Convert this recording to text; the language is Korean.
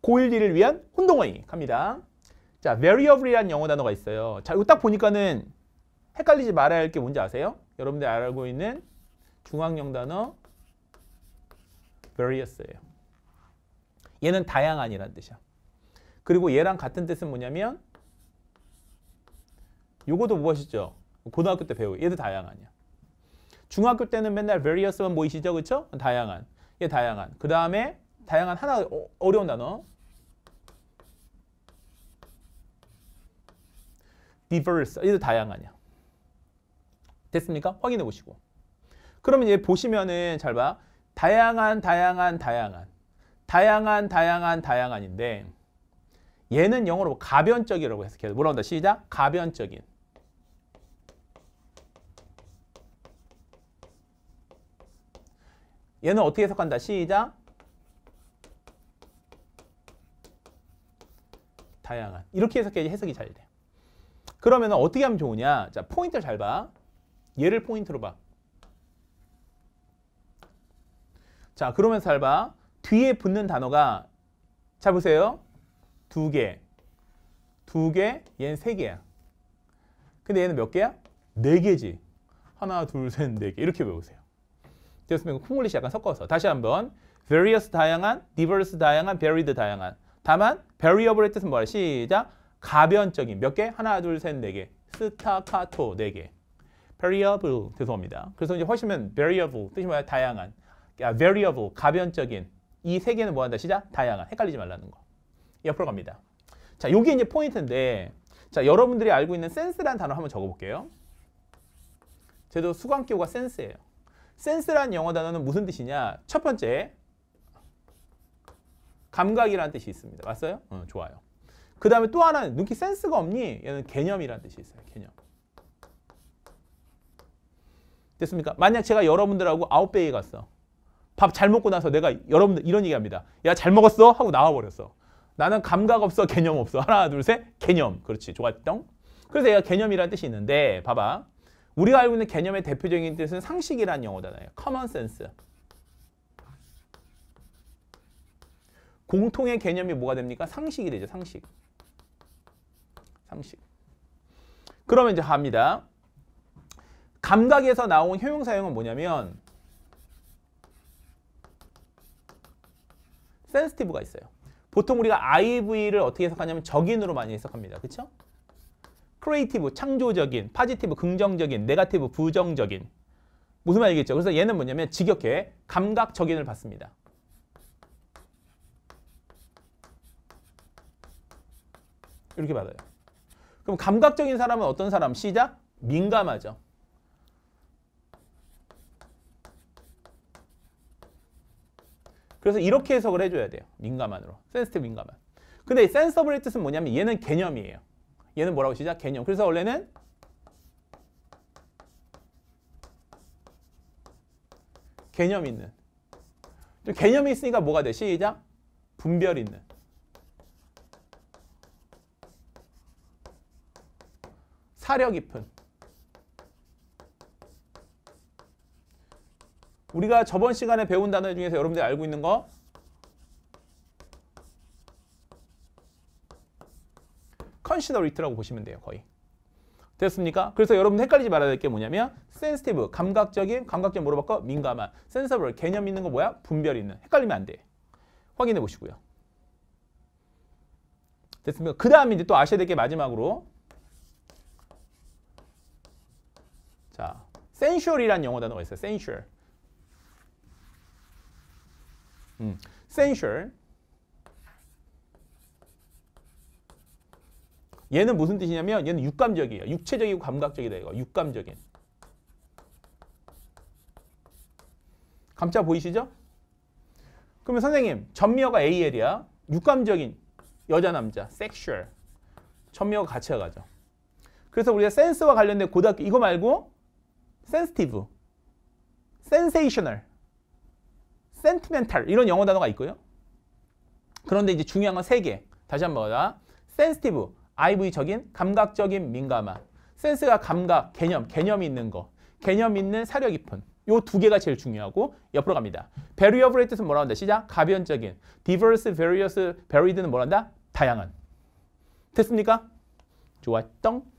고일리를 위한 혼동어이 갑니다. 자, variable이라는 영어 단어가 있어요. 자, 이거 딱 보니까는 헷갈리지 말아야 할 게 뭔지 아세요? 여러분들 알고 있는 중앙형 단어 various예요. 얘는 다양한이라는 뜻이야. 그리고 얘랑 같은 뜻은 뭐냐면 요것도 무엇이죠? 고등학교 때 배우고 얘도 다양한이야. 중학교 때는 맨날 various만 보이시죠? 뭐 그렇죠? 다양한. 얘 다양한. 그 다음에 다양한 하나 어, 려운 단어. diverse. 얘도 다양하냐. 됐습니까? 확인해 보시고. 그러면 얘 보시면은 잘 봐. 다양한 다양한 다양한 다양한 다양한 다양한인데 얘는 영어로 가변적이라고 해석해요. 뭐라고 한다? 시작. 가변적인. 얘는 어떻게 해석한다? 시작. 다양한 이렇게 해석해야 지 해석이 잘 돼. 그러면 어떻게 하면 좋으냐? 자 포인트를 잘 봐. 얘를 포인트로 봐. 자 그러면 잘 봐. 뒤에 붙는 단어가 자 보세요. 두 개, 두 개, 얘는 세 개야. 근데 얘는 몇 개야? 네 개지. 하나, 둘, 셋, 네 개. 이렇게 외우세요. 됐으면 콩글리시 약간 섞어서 다시 한번 various 다양한, diverse 다양한, varied 다양한 다만 variable의 뜻은 뭐야? 시작. 가변적인 몇 개? 하나, 둘, 셋, 네 개. 스타카토 네 개. variable 죄송합니다. 그래서 이제 훨씬은 variable 뜻이 뭐야? 다양한. 아, variable 가변적인 이 세 개는 뭐 한다? 시작. 다양한. 헷갈리지 말라는 거. 옆으로 갑니다. 자, 여기 이제 포인트인데 자, 여러분들이 알고 있는 센스란 단어 한번 적어 볼게요. 제도 수강기호가 센스예요. 센스란 영어 단어는 무슨 뜻이냐? 첫 번째, 감각이라는 뜻이 있습니다. 맞어요? 어, 좋아요. 그 다음에 또 하나는 눈길 센스가 없니? 얘는 개념이라는 뜻이 있어요. 개념. 됐습니까? 만약 제가 여러분들하고 아웃베이에 갔어. 밥 잘 먹고 나서 내가 여러분들 이런 얘기합니다. 야 잘 먹었어? 하고 나와버렸어. 나는 감각 없어 개념 없어. 하나 둘 셋 개념. 그렇지 좋았던. 그래서 얘가 개념이라는 뜻이 있는데 봐봐. 우리가 알고 있는 개념의 대표적인 뜻은 상식이라는 영어잖아요. 커먼 센스. 공통의 개념이 뭐가 됩니까? 상식이 되죠. 상식. 상식. 그러면 이제 갑니다. 감각에서 나온 효용사용은 뭐냐면 센스티브가 있어요. 보통 우리가 IV를 어떻게 해석하냐면 적인으로 많이 해석합니다. 그렇 크리에이티브, 창조적인, 파지티브, 긍정적인, 네가티브, 부정적인 무슨 말이겠죠? 그래서 얘는 뭐냐면 직역해 감각적인을 받습니다. 이렇게 받아요. 그럼 감각적인 사람은 어떤 사람? 시작? 민감하죠. 그래서 이렇게 해석을 해줘야 돼요. 민감한으로. 센스티 민감한. 근데 센서블의 뜻은 뭐냐면 얘는 개념이에요. 얘는 뭐라고 시작? 개념. 그래서 원래는 개념 있는. 개념이 있으니까 뭐가 돼? 시작? 분별 있는. 사려 깊은 우리가 저번 시간에 배운 단어 중에서 여러분들이 알고 있는 거 컨시더리트라고 보시면 돼요 거의 됐습니까? 그래서 여러분 헷갈리지 말아야 될 게 뭐냐면 센스티브 감각적인 감각적 물어봤고 민감한 센서블 개념 있는 거 뭐야 분별 있는 헷갈리면 안 돼 확인해 보시고요 됐습니까? 그 다음에 이제 또 아셔야 될 게 마지막으로 자, sensual이란 영어 단어가 있어요. sensual. 음, sensual. 얘는 무슨 뜻이냐면 얘는 육감적이에요. 육체적이고 감각적이다 이거. 육감적인. 감자 보이시죠? 그러면 선생님, 전미어가 AL이야. 육감적인 여자 남자, 섹슈얼. 전미어가 같이 가죠. 그래서 우리가 센스와 관련된 고등학교 이거 말고 sensitive, sensational, sentimental 이런 영어 단어가 있고요. 그런데 이제 중요한 건 세 개. 다시 한번 보자. sensitive, IV적인 감각적인 민감함. 센스가 감각, 개념, 개념이 있는 거. 개념 있는 사려 깊은. 요두 개가 제일 중요하고 옆으로 갑니다. variable의 뜻은 뭐라 한다? 시작. 가변적인. diverse, various, varied는 뭐라 한다? 다양한. 됐습니까? 좋아, 떵.